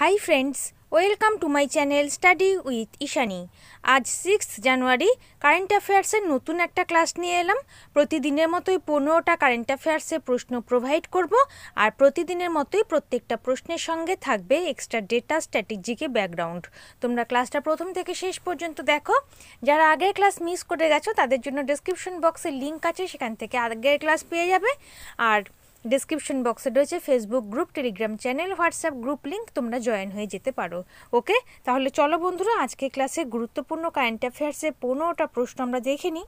high friends welcome to my channel study with Ishani আজ six জানুয়ারি current অ্যাফেয়ার্সের নতুন একটা class নিয়ে এলাম প্রতিদিনের মতোই পনেরোটা কারেন্ট অ্যাফেয়ার্সের প্রশ্ন প্রোভাইড করব আর প্রতিদিনের মতোই প্রত্যেকটা প্রশ্নের সঙ্গে থাকবে এক্সট্রা ডেটা স্ট্র্যাটেজিকে ব্যাকগ্রাউন্ড তোমরা ক্লাসটা প্রথম থেকে শেষ পর্যন্ত দেখো যারা আগের ক্লাস মিস করে গেছো তাদের জন্য ডিসক্রিপশন বক্সের লিঙ্ক আছে সেখান থেকে আগের ক্লাস পেয়ে যাবে আর ডিসক্রিপশন বক্সে রয়েছে Facebook group Telegram channel WhatsApp group link তোমরা জয়েন হয়ে যেতে পারো ওকে তাহলে চলো বন্ধুরা আজকে ক্লাসে গুরুত্বপূর্ণ কারেন্ট অ্যাফেয়ার্সের পনেরোটা প্রশ্ন আমরা দেখে নিই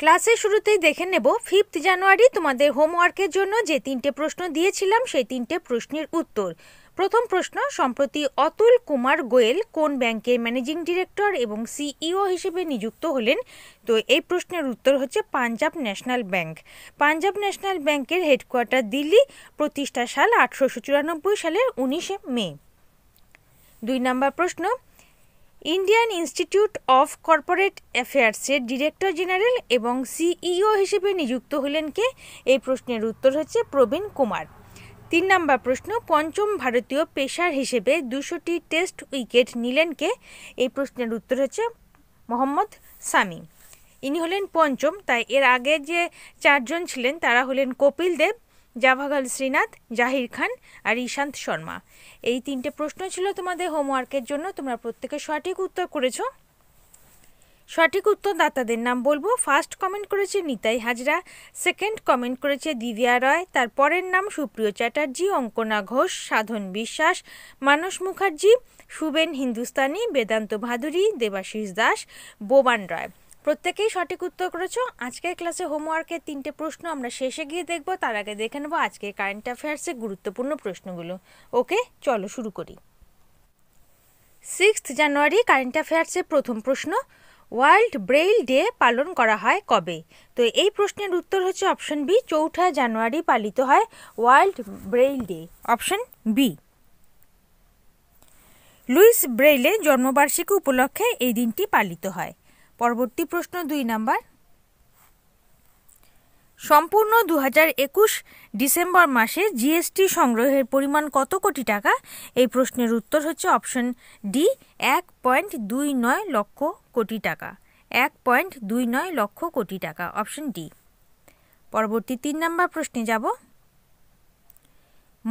ক্লাসের শুরুতেই দেখে নেব ফিফথ জানুয়ারি তোমাদের হোমওয়ার্কের জন্য যে তিনটে প্রশ্ন দিয়েছিলাম সেই তিনটে প্রশ্নের উত্তর প্রথম প্রশ্ন সম্প্রতি অতুল কুমার গোয়েল কোন ব্যাংকের ম্যানেজিং ডিরেক্টর এবং সিইও হিসেবে নিযুক্ত হলেন তো এই প্রশ্নের উত্তর হচ্ছে Punjab National Bank Punjab National ব্যাংকের হেডকোয়ার্টার দিল্লি প্রতিষ্ঠা সাল আঠারোশো চুরানব্বই সালের উনিশে মে দুই নম্বর প্রশ্ন ইন্ডিয়ান ইনস্টিটিউট অফ কর্পোরেট অ্যাফেয়ার্সের ডিরেক্টর জেনারেল এবং সিইও হিসেবে নিযুক্ত হলেন কে এই প্রশ্নের উত্তর হচ্ছে প্রবীণ কুমার তিন নম্বর প্রশ্ন পঞ্চম ভারতীয় পেশার হিসেবে দুশোটি টেস্ট উইকেট নিলেন কে এই প্রশ্নের উত্তর হচ্ছে মোহাম্মদ সামি ইনি হলেন পঞ্চম তাই এর আগে যে চারজন ছিলেন তারা হলেন কপিল দেব জাভাগাল শ্রীনাথ জাহির খান আর ইশান্ত শর্মা এই তিনটে প্রশ্ন ছিল তোমাদের হোমওয়ার্কের জন্য তোমরা প্রত্যেকে সঠিক উত্তর করেছো সঠিক উত্তরদাতাদের নাম বলবো ফার্স্ট কমেন্ট করেছে নিতাই হাজরা সেকেন্ড কমেন্ট করেছে দিদিয়া রয় তার পরের নাম সুপ্রিয় চ্যাটার্জি অঙ্কনা ঘোষ সাধন বিশ্বাস মানস মুখার্জি সুবেন হিন্দুস্তানি বেদান্ত ভাদুরী দেবাশিস দাস বোবান রয় প্রত্যেকেই সঠিক উত্তর করেছ আজকের ক্লাসে হোমওয়ার্কের তিনটে প্রশ্ন আমরা শেষে গিয়ে দেখব তার আগে দেখে নেব আজকের কারেন্ট অ্যাফেয়ার্সের গুরুত্বপূর্ণ প্রশ্নগুলো ওকে চলো শুরু করি সিক্সথ জানুয়ারি কারেন্ট অ্যাফেয়ার্সের প্রথম প্রশ্ন ওয়ার্ল্ড ব্রেইল ডে পালন করা হয় কবে তো এই প্রশ্নের উত্তর হচ্ছে অপশন বি চৌঠা জানুয়ারি পালিত হয় World Braille Day option B Louis ব্রেইলের জন্মবার্ষিকী উপলক্ষে এই দিনটি পালিত হয় পরবর্তী প্রশ্ন দুই নম্বর সম্পূর্ণ দু একুশ ডিসেম্বর মাসে জিএসটি সংগ্রহের পরিমাণ কত কোটি টাকা এই প্রশ্নের উত্তর হচ্ছে অপশন ডি এক পয়েন্ট দুই নয় লক্ষ কোটি টাকা এক পয়েন্ট দুই নয় লক্ষ কোটি টাকা অপশন ডি পরবর্তী তিন নম্বর প্রশ্নে যাব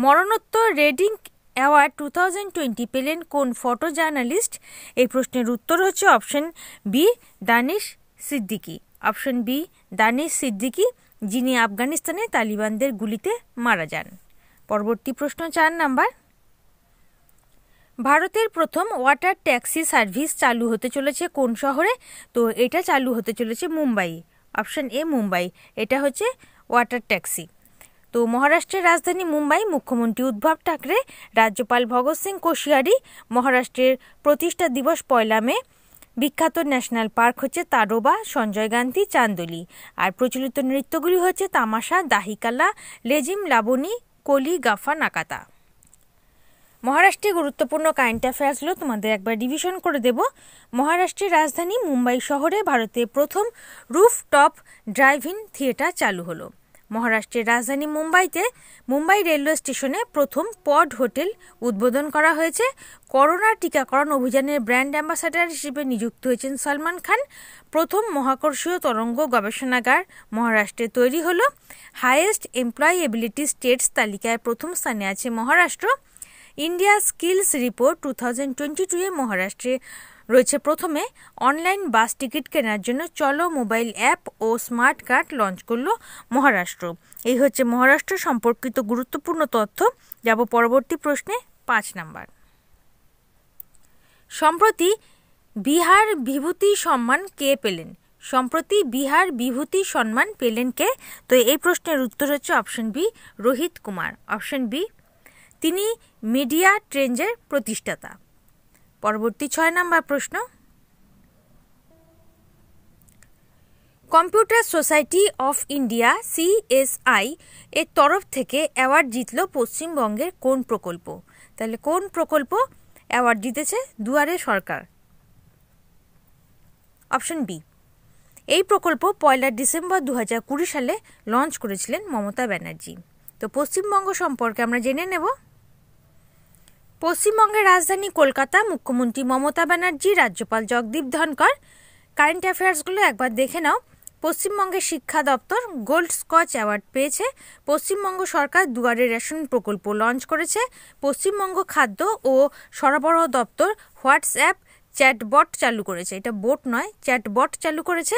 মরণোত্তর রেডিং অ্যাওয়ার্ড টু থাউজেন্ড টোয়েন্টি পেলেন কোন ফটো জার্নালিস্ট এই প্রশ্নের উত্তর হচ্ছে option B Danish Siddiqui option B Danish Siddiqui যিনি আফগানিস্তানে তালিবানদের গুলিতে মারা যান পরবর্তী প্রশ্ন চার নাম্বার ভারতের প্রথম ওয়াটার ট্যাক্সি সার্ভিস চালু হতে চলেছে কোন শহরে তো এটা চালু হতে চলেছে মুম্বাই অপশন এ মুম্বাই এটা হচ্ছে ওয়াটার ট্যাক্সি তো মহারাষ্ট্রের রাজধানী মুম্বাই মুখ্যমন্ত্রী উদ্ধব ঠাকরে রাজ্যপাল ভগৎ সিং কোশিয়ারি মহারাষ্ট্রের প্রতিষ্ঠা দিবস পয়লা মে বিখ্যাত ন্যাশনাল পার্ক হচ্ছে তারোবা সঞ্জয় গান্ধী চান্দলি আর প্রচলিত নৃত্যগুলি হচ্ছে তামাশা দাহিকালা লেজিম লাবনী কলি গাফা নাকাতা মহারাষ্ট্রে গুরুত্বপূর্ণ কারেন্ট অ্যাফেয়ার্সগুলো তোমাদের একবার ডিভিশন করে দেব মহারাষ্ট্রের রাজধানী মুম্বাই শহরে ভারতে প্রথম রুফটপ টপ ড্রাইভিং থিয়েটার চালু হলো মহারাষ্ট্রের রাজধানী মুম্বাইতে মুম্বাই রেলওয়ে স্টেশনে প্রথম পড হোটেল উদ্বোধন করা হয়েছে করোনা টিকাকরণ অভিযানের ব্র্যান্ড অ্যাম্বাসাডার হিসেবে নিযুক্ত হয়েছেন সলমান খান প্রথম মহাকর্ষীয় তরঙ্গ গবেষণাগার মহারাষ্ট্রে তৈরি হল হায়েস্ট এমপ্লয়েবিলিটি স্টেটস তালিকায় প্রথম স্থানে আছে Maharashtra India Skills Report two thousand twenty two মহারাষ্ট্রে রয়েছে প্রথমে অনলাইন বাস টিকিট কেনার জন্য চলো মোবাইল অ্যাপ ও স্মার্ট কার্ড লঞ্চ করল মহারাষ্ট্র এই হচ্ছে মহারাষ্ট্র সম্পর্কিত গুরুত্বপূর্ণ তথ্য যাব পরবর্তী প্রশ্নে পাঁচ নাম্বার সম্প্রতি বিহার বিভূতি সম্মান কে পেলেন সম্প্রতি বিহার বিভূতি সম্মান পেলেন কে তো এই প্রশ্নের উত্তর হচ্ছে option B Rohit Kumar option B তিনি মিডিয়া ট্রেঞ্জের প্রতিষ্ঠাতা পরবর্তী ছয় নম্বর প্রশ্ন Computer Society of India CSI এর তরফ থেকে অ্যাওয়ার্ড জিতল পশ্চিমবঙ্গের কোন প্রকল্প তাহলে কোন প্রকল্প অ্যাওয়ার্ড জিতেছে দুয়ারে সরকার অপশন বি এই প্রকল্প পয়লা ডিসেম্বর দু কুড়ি সালে লঞ্চ করেছিলেন মমতা ব্যানার্জি তো পশ্চিমবঙ্গ সম্পর্কে আমরা জেনে নেব পশ্চিমবঙ্গের রাজধানী কলকাতা মুখ্যমন্ত্রী মমতা ব্যানার্জি রাজ্যপাল জগদীপ ধনকর কারেন্ট অ্যাফেয়ার্সগুলো একবার দেখে নাও পশ্চিমবঙ্গের শিক্ষা দপ্তর গোল্ড স্কচ অ্যাওয়ার্ড পেয়েছে পশ্চিমবঙ্গ সরকার দুয়ারে রেশন প্রকল্প লঞ্চ করেছে পশ্চিমবঙ্গ খাদ্য ও সরবরাহ দপ্তর হোয়াটসঅ্যাপ চ্যাটবট চালু করেছে এটা বোট নয় চ্যাটবট চালু করেছে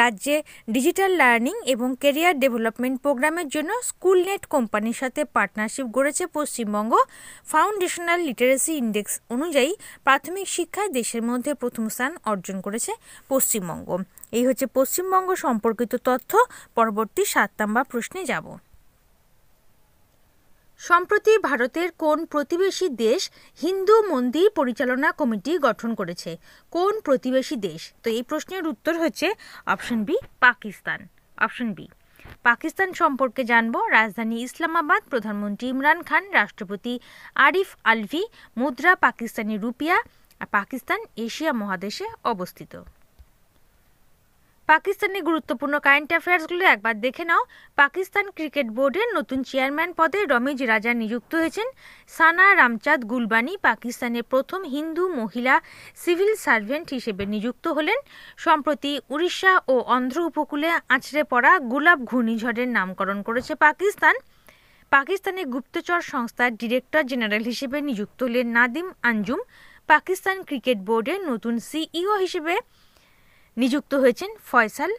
রাজ্যে ডিজিটাল লার্নিং এবং কেরিয়ার ডেভেলপমেন্ট প্রোগ্রামের জন্য স্কুল নেট কোম্পানির সাথে পার্টনারশিপ গড়েছে পশ্চিমবঙ্গ ফাউন্ডেশনাল লিটারেসি ইন্ডেক্স অনুযায়ী প্রাথমিক শিক্ষায় দেশের মধ্যে প্রথম স্থান অর্জন করেছে পশ্চিমবঙ্গ এই হচ্ছে পশ্চিমবঙ্গ সম্পর্কিত তথ্য পরবর্তী সাত নাম্বার প্রশ্নে যাব সম্প্রতি ভারতের কোন প্রতিবেশী দেশ হিন্দু মন্দির পরিচালনা কমিটি গঠন করেছে কোন প্রতিবেশী দেশ তো এই প্রশ্নের উত্তর হচ্ছে option B Pakistan option B Pakistan সম্পর্কে জানব রাজধানী ইসলামাবাদ প্রধানমন্ত্রী ইমরান খান রাষ্ট্রপতি আরিফ আলভি মুদ্রা পাকিস্তানি রুপিয়া আর পাকিস্তান এশিয়া মহাদেশে অবস্থিত পাকিস্তানি গুরুত্বপূর্ণ কারেন্ট অ্যাফেয়ার্সগুলো একবার দেখে নাও পাকিস্তান ক্রিকেট বোর্ডের নতুন চেয়ারম্যান পদে রমিজ রাজা নিযুক্ত হয়েছেন সানা রামচাঁদ গুলবানি পাকিস্তানের প্রথম হিন্দু মহিলা সিভিল সার্ভেন্ট হিসেবে নিযুক্ত হলেন সম্প্রতি উড়িষ্যা ও অন্ধ্র উপকূলে আছড়ে পড়া গোলাপ ঘূর্ণিঝড়ের নামকরণ করেছে পাকিস্তান পাকিস্তানের গুপ্তচর সংস্থার ডিরেক্টর জেনারেল হিসেবে নিযুক্ত হলেন নাদিম আঞ্জুম পাকিস্তান ক্রিকেট বোর্ডের নতুন সিইও হিসেবে নিযুক্ত হয়েছেন ফয়সাল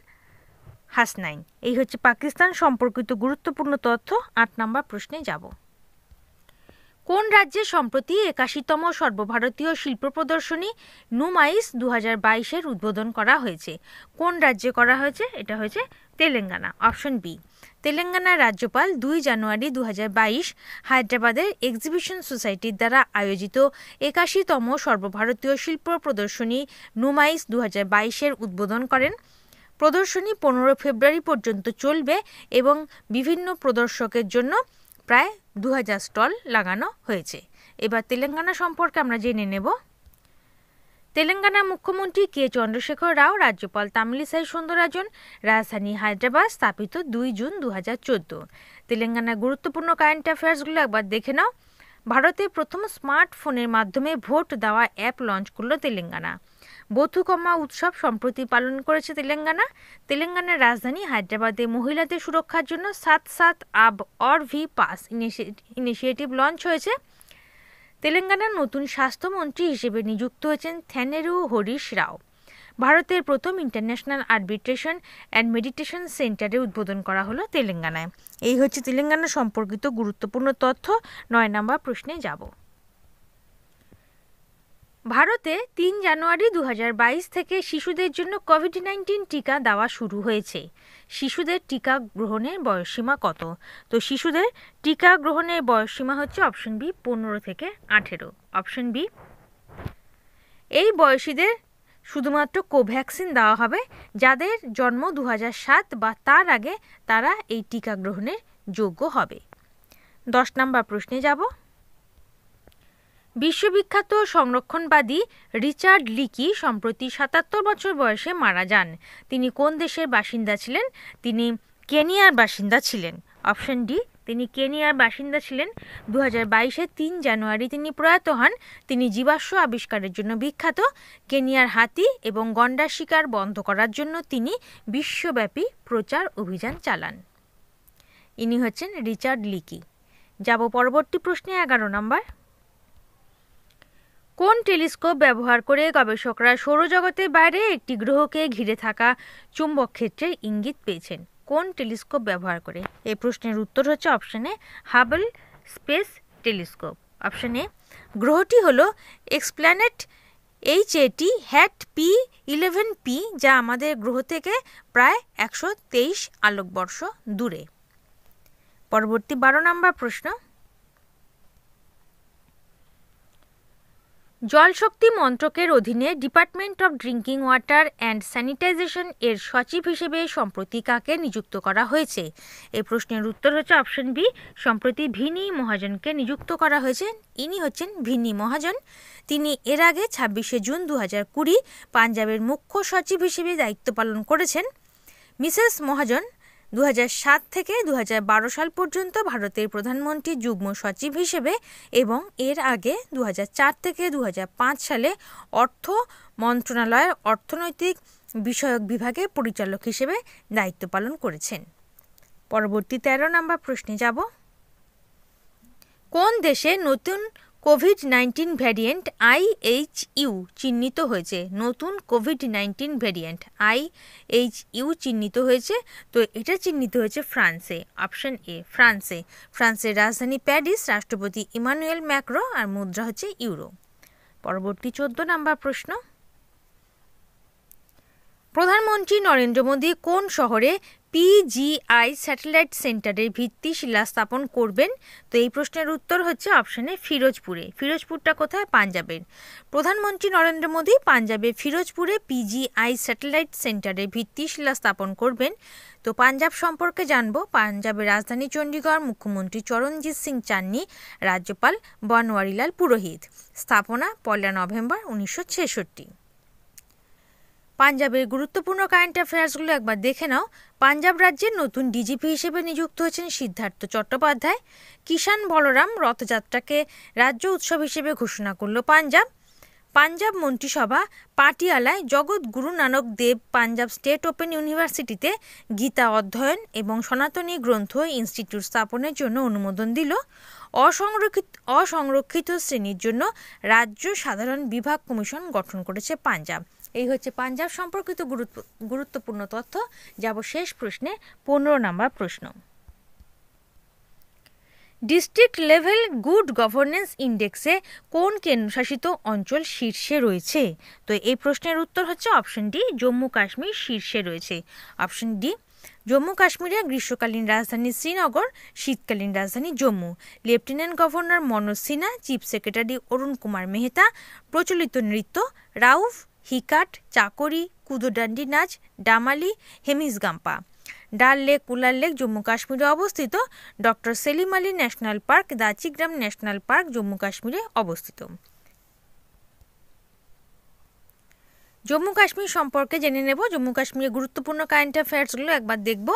হাসনাইন এই হচ্ছে পাকিস্তান সম্পর্কিত গুরুত্বপূর্ণ তথ্য আট নম্বর প্রশ্নে যাব কোন রাজ্যে সম্প্রতি একাশিতম সর্বভারতীয় শিল্প প্রদর্শনী নুমাইস দু হাজার বাইশের উদ্বোধন করা হয়েছে কোন রাজ্যে করা হয়েছে এটা হয়েছে তেলেঙ্গানা অপশন বি তেলেঙ্গানার রাজ্যপাল দুই জানুয়ারি দু হায়দ্রাবাদের এক্সিবিশন সোসাইটির দ্বারা আয়োজিত একাশিতম সর্বভারতীয় শিল্প প্রদর্শনী নুমাইস দু বাইশের উদ্বোধন করেন প্রদর্শনী পনেরো ফেব্রুয়ারি পর্যন্ত চলবে এবং বিভিন্ন প্রদর্শকের জন্য প্রায় দু স্টল লাগানো হয়েছে এবার তেলেঙ্গানা সম্পর্কে আমরা জেনে নেব তেলেঙ্গানা মুখ্যমন্ত্রী কে চন্দ্রশেখর রাও রাজ্যপাল তামিলিসাই সুন্দরাজন রাজধানী হায়দ্রাবাদ স্থাপিত দুই জুন দু হাজার চোদ্দো তেলেঙ্গানার গুরুত্বপূর্ণ কারেন্ট অ্যাফেয়ার্সগুলো একবার দেখে নাও ভারতে প্রথম স্মার্টফোনের মাধ্যমে ভোট দেওয়া অ্যাপ লঞ্চ করল তেলেঙ্গানা বথুকম্মা উৎসব সম্প্রতি পালন করেছে তেলেঙ্গানা তেলেঙ্গানার রাজধানী হায়দ্রাবাদে মহিলাদের সুরক্ষার জন্য সাত সাত আব অর ভি পাস ইনিশিয়েটিভ লঞ্চ হয়েছে তেলেঙ্গানার নতুন স্বাস্থ্যমন্ত্রী হিসেবে নিযুক্ত হয়েছেন থ্যানেরু হরিশ রাও ভারতের প্রথম ইন্টারন্যাশনাল আর্বিট্রেশন অ্যান্ড মেডিটেশন সেন্টারে উদ্বোধন করা হলো তেলেঙ্গানায় এই হচ্ছে তেলেঙ্গানা সম্পর্কিত গুরুত্বপূর্ণ তথ্য নয় নম্বর প্রশ্নে যাব ভারতে তিন জানুয়ারি দু থেকে শিশুদের জন্য কোভিড নাইন্টিন টিকা দেওয়া শুরু হয়েছে শিশুদের টিকা গ্রহণের বয়সসীমা কত তো শিশুদের টিকা গ্রহণের বয়সসীমা হচ্ছে অপশন বি পনেরো থেকে আঠেরো অপশন বি এই বয়সীদের শুধুমাত্র কোভ্যাক্সিন দেওয়া হবে যাদের জন্ম দু সাত বা তার আগে তারা এই টিকা গ্রহণের যোগ্য হবে দশ নম্বর প্রশ্নে যাব বিশ্ববিখ্যাত সংরক্ষণবাদী রিচার্ড লিকি সম্প্রতি সাতাত্তর বছর বয়সে মারা যান তিনি কোন দেশের বাসিন্দা ছিলেন তিনি কেনিয়ার বাসিন্দা ছিলেন অপশন ডি তিনি কেনিয়ার বাসিন্দা ছিলেন দু হাজার বাইশে তিন জানুয়ারি তিনি প্রয়াত হন তিনি জীবাশ্ম আবিষ্কারের জন্য বিখ্যাত কেনিয়ার হাতি এবং গন্ডার শিকার বন্ধ করার জন্য তিনি বিশ্বব্যাপী প্রচার অভিযান চালান ইনি হচ্ছেন রিচার্ড লিকি যাব পরবর্তী প্রশ্নে এগারো নম্বর কোন টেলিস্কোপ ব্যবহার করে গবেষকরা সৌরজগতের বাইরে একটি গ্রহকে ঘিরে থাকা চুম্বক ক্ষেত্রের ইঙ্গিত পেয়েছেন কোন টেলিস্কোপ ব্যবহার করে এই প্রশ্নের উত্তর হচ্ছে অপশানে হাবল স্পেস টেলিস্কোপ অপশানে গ্রহটি হল এক্সপ্ল্যানেট এইচ এটি হ্যাট পি ইলেভেন পি যা আমাদের গ্রহ থেকে প্রায় একশো তেইশ আলোকবর্ষ দূরে পরবর্তী বারো নম্বর প্রশ্ন জলশক্তি মন্ত্রকের অধীনে Department of Drinking Water and Sanitization এর সচিব হিসেবে সম্প্রতি কাকে নিযুক্ত করা হয়েছে এ প্রশ্নের উত্তর হচ্ছে অপশন বি সম্প্রতি ভিনি মহাজনকে নিযুক্ত করা হয়েছে ইনি হচ্ছেন ভিনি মহাজন তিনি এর আগে ছাব্বিশে জুন দু হাজার কুড়ি পাঞ্জাবের মুখ্য সচিব হিসেবে দায়িত্ব পালন করেছেন মিসেস মহাজন দু থেকে দু সাল পর্যন্ত ভারতের প্রধানমন্ত্রী যুগ্ম সচিব হিসেবে এবং এর আগে দু থেকে দু সালে অর্থ মন্ত্রণালয়ের অর্থনৈতিক বিষয়ক বিভাগে পরিচালক হিসেবে দায়িত্ব পালন করেছেন পরবর্তী তেরো নম্বর প্রশ্নে যাব কোন দেশে নতুন COVID nineteen variant H U চিহ্নিত হয়েছে নতুন COVID nineteen variant H U চিহ্নিত হয়েছে তো এটা চিহ্নিত হয়েছে ফ্রান্সে অপশন এ ফ্রান্সে ফ্রান্সের রাজধানী প্যারিস রাষ্ট্রপতি ইমানুয়েল ম্যাক্রো আর মুদ্রা হচ্ছে ইউরো পরবর্তী চোদ্দ নম্বর প্রশ্ন প্রধানমন্ত্রী নরেন্দ্র মোদী কোন শহরে পিজিআই স্যাটেলাইট সেন্টারের ভিত্তি শিলা স্থাপন করবেন তো এই প্রশ্নের উত্তর হচ্ছে অপশানে ফিরোজপুরে ফিরোজপুরটা কোথায় পাঞ্জাবের প্রধানমন্ত্রী নরেন্দ্র মোদী পাঞ্জাবে ফিরোজপুরে পিজিআই স্যাটেলাইট সেন্টারের ভিত্তি শিলা স্থাপন করবেন তো পাঞ্জাব সম্পর্কে জানব পাঞ্জাবের রাজধানী চণ্ডীগড় মুখ্যমন্ত্রী চরণজিৎ সিং চান্নি রাজ্যপাল বনওয়ারিলাল পুরোহিত স্থাপনা পয়লা নভেম্বর উনিশশো ছেষট্টি পাঞ্জাবের গুরুত্বপূর্ণ কারেন্ট অ্যাফেয়ার্সগুলো একবার দেখে নাও পাঞ্জাব রাজ্যের নতুন ডিজিপি হিসেবে নিযুক্ত হয়েছেন সিদ্ধার্থ চট্টোপাধ্যায় কিষাণ বলরাম রথযাত্রাকে রাজ্য উৎসব হিসেবে ঘোষণা করল পাঞ্জাব পাঞ্জাব মন্ত্রিসভা পাটিয়ালায় জগৎ গুরু নানক দেব পাঞ্জাব স্টেট ওপেন ইউনিভার্সিটিতে গীতা অধ্যয়ন এবং সনাতনী গ্রন্থ ইনস্টিটিউট স্থাপনের জন্য অনুমোদন দিল অসংরক্ষিত অসংরক্ষিত শ্রেণীর জন্য রাজ্য সাধারণ বিভাগ কমিশন গঠন করেছে পাঞ্জাব এই হচ্ছে পাঞ্জাব সম্পর্কিত গুরুত্বপূর্ণ তথ্য যাব শেষ প্রশ্নে পনেরো নম্বর প্রশ্ন ডিস্ট্রিক্ট লেভেল গুড গভর্নেন্স ইন্ডেক্সে কোন কেন্দ্রশাসিত অঞ্চল শীর্ষে রয়েছে তো এই প্রশ্নের উত্তর হচ্ছে অপশন ডি জম্মু কাশ্মীর শীর্ষে রয়েছে অপশন ডি জম্মু কাশ্মীরে গ্রীষ্মকালীন রাজধানী শ্রীনগর শীতকালীন রাজধানী Jammu lieutenant governor Manoj Sinha chief secretary Arun Kumar Mehta প্রচলিত নৃত্য রাউফ হিকাট চাকরি কুদুডান্ডি নাচ ডামালি হেমিসগাম্পা ডাল লেক কুলার লেক জম্মু কাশ্মীরে অবস্থিত doctor Salim Ali national park Dachigam national park Jammu কাশ্মীরে অবস্থিত জম্মু কাশ্মীর সম্পর্কে জেনে নেব জম্মু কাশ্মীরের গুরুত্বপূর্ণ কারেন্ট অ্যাফেয়ার্সগুলো একবার দেখব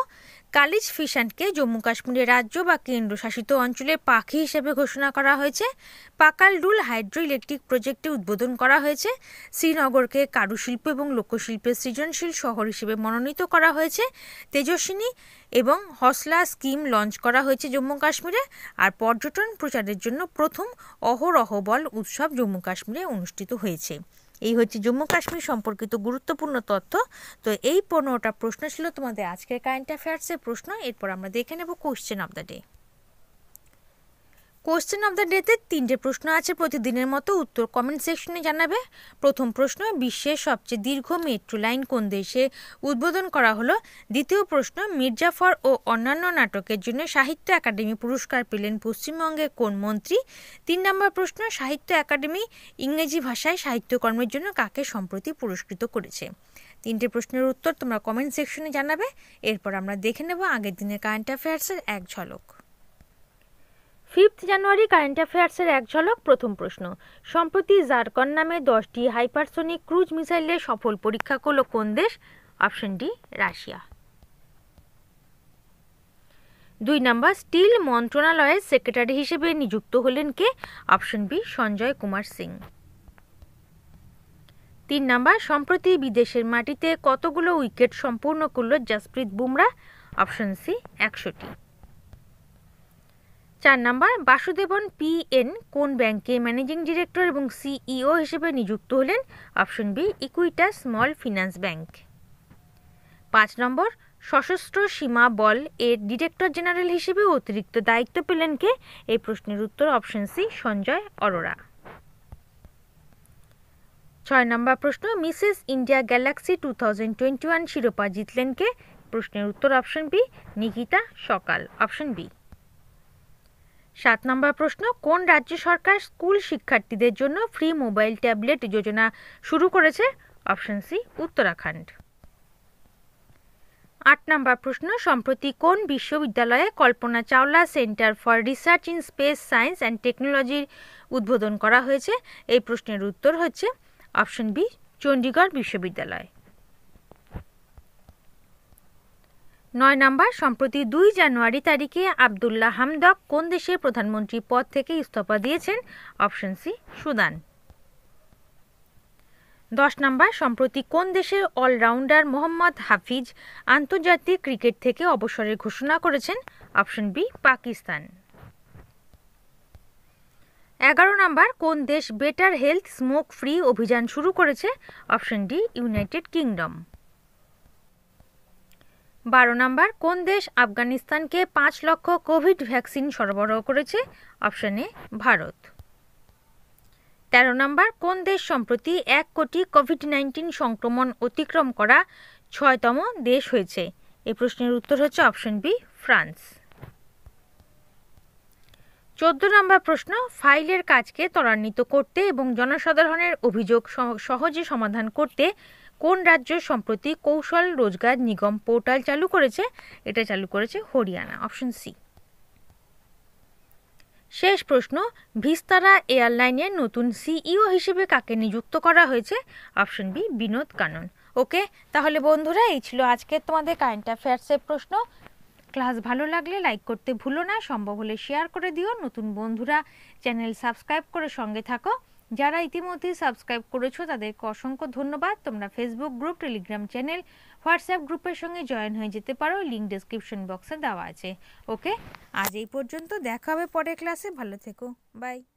কালিজ ফিশানকে জম্মু কাশ্মীরের রাজ্য বা কেন্দ্রশাসিত অঞ্চলের পাখি হিসেবে ঘোষণা করা হয়েছে পাকাল ডুল হাইড্রো ইলেকট্রিক প্রজেক্টে উদ্বোধন করা হয়েছে শ্রীনগরকে কারুশিল্প এবং লোকশিল্পের সৃজনশীল শহর হিসেবে মনোনীত করা হয়েছে তেজস্বিনী এবং হসলা স্কিম লঞ্চ করা হয়েছে জম্মু কাশ্মীরে আর পর্যটন প্রচারের জন্য প্রথম অহরহ বল উৎসব জম্মু কাশ্মীরে অনুষ্ঠিত হয়েছে এই হচ্ছে জম্মু কাশ্মীর সম্পর্কিত গুরুত্বপূর্ণ তথ্য তো এই পনেরোটা প্রশ্ন ছিল তোমাদের আজকের কারেন্ট অ্যাফেয়ার্সের প্রশ্ন এরপর আমরা দেখে নেব question of the day question of the ডেতে তিনটে প্রশ্ন আছে প্রতিদিনের মতো উত্তর কমেন্ট সেকশনে জানাবে প্রথম প্রশ্ন বিশ্বের সবচেয়ে দীর্ঘ মেট্রো লাইন কোন দেশে উদ্বোধন করা হলো দ্বিতীয় প্রশ্ন মির্জাফর ও অন্যান্য নাটকের জন্য সাহিত্য একাডেমি পুরস্কার পেলেন পশ্চিমবঙ্গের কোন মন্ত্রী তিন নম্বর প্রশ্ন সাহিত্য একাডেমি ইংরেজি ভাষায় সাহিত্যকর্মের জন্য কাকে সম্প্রতি পুরস্কৃত করেছে তিনটে প্রশ্নের উত্তর তোমরা কমেন্ট সেকশনে জানাবে এরপর আমরা দেখে নেব আগের দিনের কারেন্ট অ্যাফেয়ার্সের এক ঝলক ফিফথ জানুয়ারি কারেন্ট অ্যাফেয়ার্সের এক ঝলক প্রথম প্রশ্ন সম্প্রতি জারকন নামে দশটি হাইপারসোনিক ক্রুজ মিসাইলের সফল পরীক্ষা করল কোন দেশ অপশন ডি রাশিয়া দুই নম্বর স্টিল মন্ত্রণালয়ের সেক্রেটারি হিসেবে নিযুক্ত হলেন কে অপশন বি সঞ্জয় কুমার সিং তিন নম্বর সম্প্রতি বিদেশের মাটিতে কতগুলো উইকেট সম্পূর্ণ করল জাসপ্রীত বুমরা অপশন সি একশোটি চার নাম্বার বাসুদেবন পি এন কোন ব্যাংকে ম্যানেজিং ডিরেক্টর এবং সিইও হিসেবে নিযুক্ত হলেন option B Equitas small finance bank পাঁচ নম্বর সশস্ত্র সীমা বল এর ডিরেক্টর জেনারেল হিসেবে অতিরিক্ত দায়িত্ব পেলেন কে এই প্রশ্নের উত্তর অপশন সি সঞ্জয় অরোরা ছয় নম্বর প্রশ্ন Mrs India Galaxy two thousand twenty one শিরোপা জিতলেন কে প্রশ্নের উত্তর অপশন বি নিকিতা সকাল অপশন বি সাত নম্বর প্রশ্ন কোন রাজ্য সরকার স্কুল শিক্ষার্থীদের জন্য ফ্রি মোবাইল ট্যাবলেট যোজনা শুরু করেছে অপশন সি উত্তরাখণ্ড আট নম্বর প্রশ্ন সম্প্রতি কোন বিশ্ববিদ্যালয়ে Kalpana Chawla centre for research in space science and টেকনোলজির উদ্বোধন করা হয়েছে এই প্রশ্নের উত্তর হচ্ছে অপশন বি চণ্ডীগড় বিশ্ববিদ্যালয় নয় নম্বর সম্প্রতি দুই জানুয়ারি তারিখে আবদুল্লাহ হামদক কোন দেশের প্রধানমন্ত্রী পদ থেকে ইস্তফা দিয়েছেন অপশন সি সুদান দশ নম্বর সম্প্রতি কোন দেশের অলরাউন্ডার মোহাম্মদ হাফিজ আন্তর্জাতিক ক্রিকেট থেকে অবসরের ঘোষণা করেছেন অপশন বি পাকিস্তান এগারো নম্বর কোন দেশ বেটার হেলথ স্মোক ফ্রি অভিযান শুরু করেছে অপশন ডি ইউনাইটেড কিংডম বারো নাম্বার কোন দেশ আফগানিস্তানকে পাঁচ লক্ষ কোভিড ভ্যাকসিন সরবরাহ করেছে অপশন এ ভারত তেরো নাম্বার কোন দেশ সম্প্রতি এক কোটি কোভিড নাইন্টিন সংক্রমণ অতিক্রম করা ছয়তম দেশ হয়েছে এই প্রশ্নের উত্তর হচ্ছে অপশন বি ফ্রান্স চোদ্দ নম্বর প্রশ্ন ফাইলের কাজকে ত্বরান্বিত করতে এবং জনসাধারণের অভিযোগ সহজে সমাধান করতে কোন রাজ্য সম্প্রতি কৌশল রোজগার নিগম পোর্টাল চালু করেছে এটা চালু করেছে হরিয়ানা অপশন সি শেষ প্রশ্ন ভিস্তারা এয়ারলাইনের নতুন সিইও হিসেবে কাকে নিযুক্ত করা হয়েছে option B Vinod Kannan okay তাহলে বন্ধুরা এই ছিল আজকের তোমাদের কারেন্ট অ্যাফেয়ার্সের প্রশ্ন ক্লাস ভালো লাগলে লাইক করতে ভুলো না সম্ভব হলে শেয়ার করে দিও নতুন বন্ধুরা চ্যানেল সাবস্ক্রাইব করে সঙ্গে থাকো যারা ইতিমধ্যেই সাবস্ক্রাইব করেছো তাদেরকে অসংখ্য ধন্যবাদ তোমরা ফেসবুক গ্রুপ টেলিগ্রাম চ্যানেল হোয়াটসঅ্যাপ গ্রুপের সঙ্গে জয়েন হয়ে যেতে পারো লিঙ্ক ডিসক্রিপশন বক্সে দেওয়া আছে ওকে আজ এই পর্যন্ত দেখা হবে পরের ক্লাসে ভালো থেকো বাই